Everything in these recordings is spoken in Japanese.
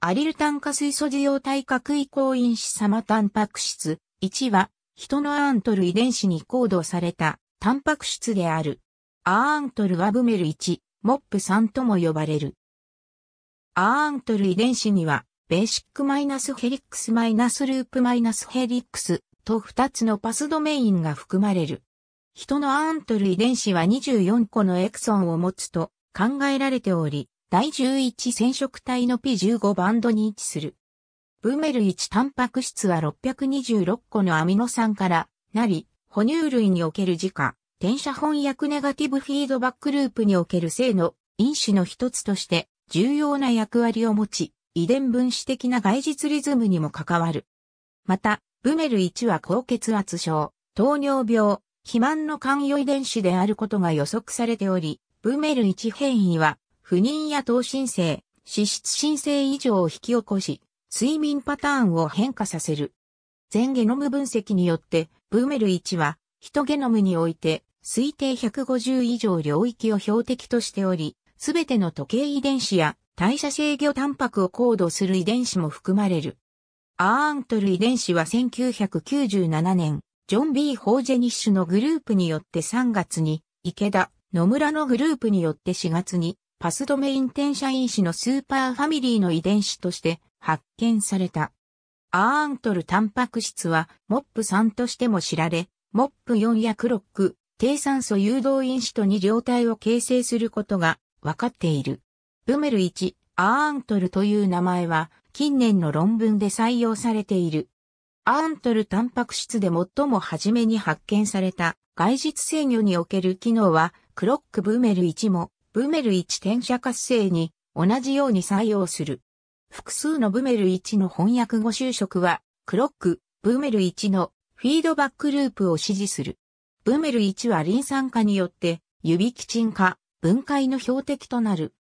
アリル炭化水素受容体核移行因子様タンパク質1は、人のアーントル遺伝子にコードされたタンパク質である。アーントルはブメル1、モップ3とも呼ばれる。アーントル遺伝子には、ベーシックマイナスヘリックスマイナスループマイナスヘリックスと2つのパスドメインが含まれる。人のアーントル遺伝子は24個のエクソンを持つと考えられており、第11染色体の P15 バンドに位置する。ブメル1タンパク質は626個のアミノ酸からなり、哺乳類における自家、転写翻訳ネガティブフィードバックループにおける性の因子の一つとして重要な役割を持ち、遺伝分子的な外実リズムにも関わる。また、ブメル1は高血圧症、糖尿病、肥満の関与遺伝子であることが予測されており、ブメル1変異は不妊や糖申請、脂質申請異常を引き起こし、睡眠パターンを変化させる。全ゲノム分析によって、ブーメル1は、人ゲノムにおいて、推定150以上領域を標的としており、すべての時計遺伝子や代謝制御タンパクをコードする遺伝子も含まれる。アーントル遺伝子は1997年、ジョン・ B・ ホージェニッシュのグループによって3月に、池田、野村のグループによって4月に、パスドメイン転写因子のスーパーファミリーの遺伝子として発見された。アーントルタンパク質は MOP3 としても知られ、MOP4 やクロック、低酸素誘導因子と2状態を形成することが分かっている。ブメル1、アーントルという名前は近年の論文で採用されている。アーントルタンパク質で最も初めに発見された外実制御における機能はクロックブメル1もブメル1転写活性に同じように採用する。複数のブメル1の翻訳語修飾は、クロック、ブメル1のフィードバックループを指示する。ブメル1はリン酸化によって、指基沈化、分解の標的となる。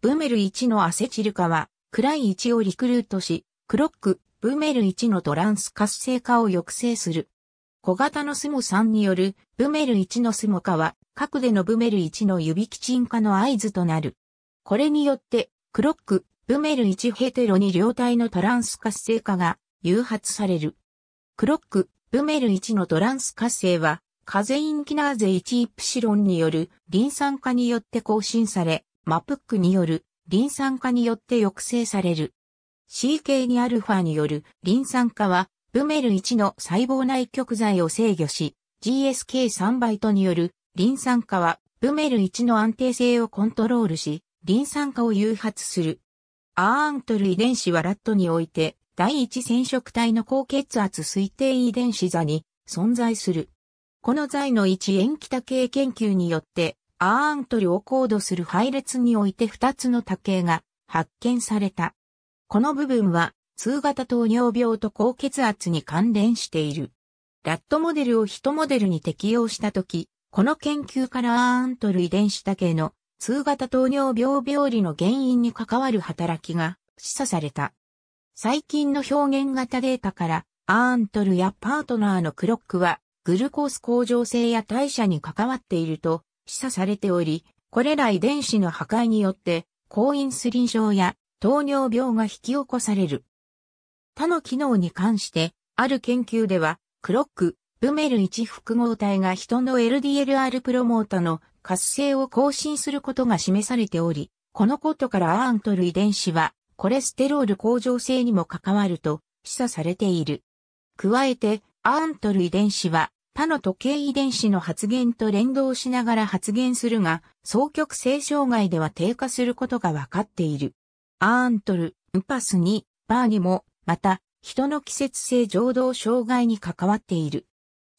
ブメル1のアセチル化は、クライ1をリクルートし、クロック、ブメル1のトランス活性化を抑制する。小型のスモ3によるブメル1のスモ化は核でのブメル1の指基沈化の合図となる。これによって、クロック、ブメル1ヘテロに両体のトランス活性化が誘発される。クロック、ブメル1のトランス活性は、カゼインキナーゼ1イプシロンによるリン酸化によって更新され、マプックによるリン酸化によって抑制される。CK2α によるリン酸化は、ブメル1の細胞内極剤を制御し、GSK3 バイトによるリン酸化は、ブメル1の安定性をコントロールし、リン酸化を誘発する。アーントル遺伝子はラットにおいて、第一染色体の高血圧推定遺伝子座に存在する。この剤の一塩基多系研究によって、アーントルを高度する配列において2つの多系が発見された。この部分は、通型糖尿病と高血圧に関連している。ラットモデルをヒトモデルに適用したとき、この研究からアーントル遺伝子だけの通型糖尿病病理の原因に関わる働きが示唆された。最近の表現型データからアーントルやパートナーのクロックはグルコース向上性や代謝に関わっていると示唆されており、これら遺伝子の破壊によって抗インスリン症や糖尿病が引き起こされる。他の機能に関して、ある研究では、クロック、ブメル1複合体が人の LDLR プロモータの活性を更新することが示されており、このことからアーントル遺伝子はコレステロール向上性にも関わると示唆されている。加えて、アーントル遺伝子は他の時計遺伝子の発現と連動しながら発現するが、双極性障害では低下することが分かっている。アーントル、ウパス2、バーにも、また、人の季節性情動障害に関わっている。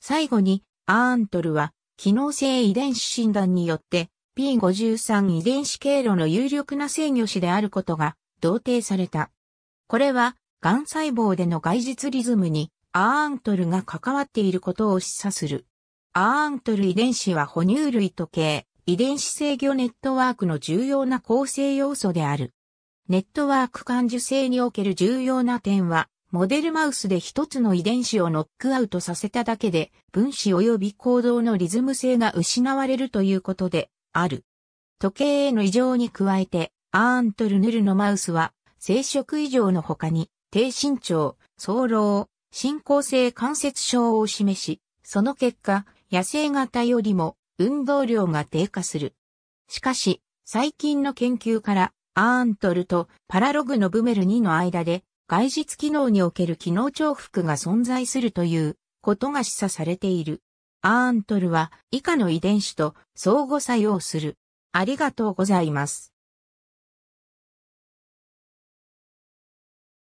最後に、アーントルは、機能性遺伝子診断によって P53 遺伝子経路の有力な制御子であることが同定された。これは、癌細胞での外実リズムにアーントルが関わっていることを示唆する。アーントル遺伝子は哺乳類と系、遺伝子制御ネットワークの重要な構成要素である。ネットワーク感受性における重要な点は、モデルマウスで一つの遺伝子をノックアウトさせただけで、分子及び行動のリズム性が失われるということで、ある。時計への異常に加えて、アーントルヌルのマウスは、生殖異常の他に、低身長、早漏、進行性関節症を示し、その結果、野生型よりも運動量が低下する。しかし、最近の研究から、アーントルとパラログノブメル2の間で外実機能における機能重複が存在するということが示唆されている。アーントルは以下の遺伝子と相互作用する。ありがとうございます。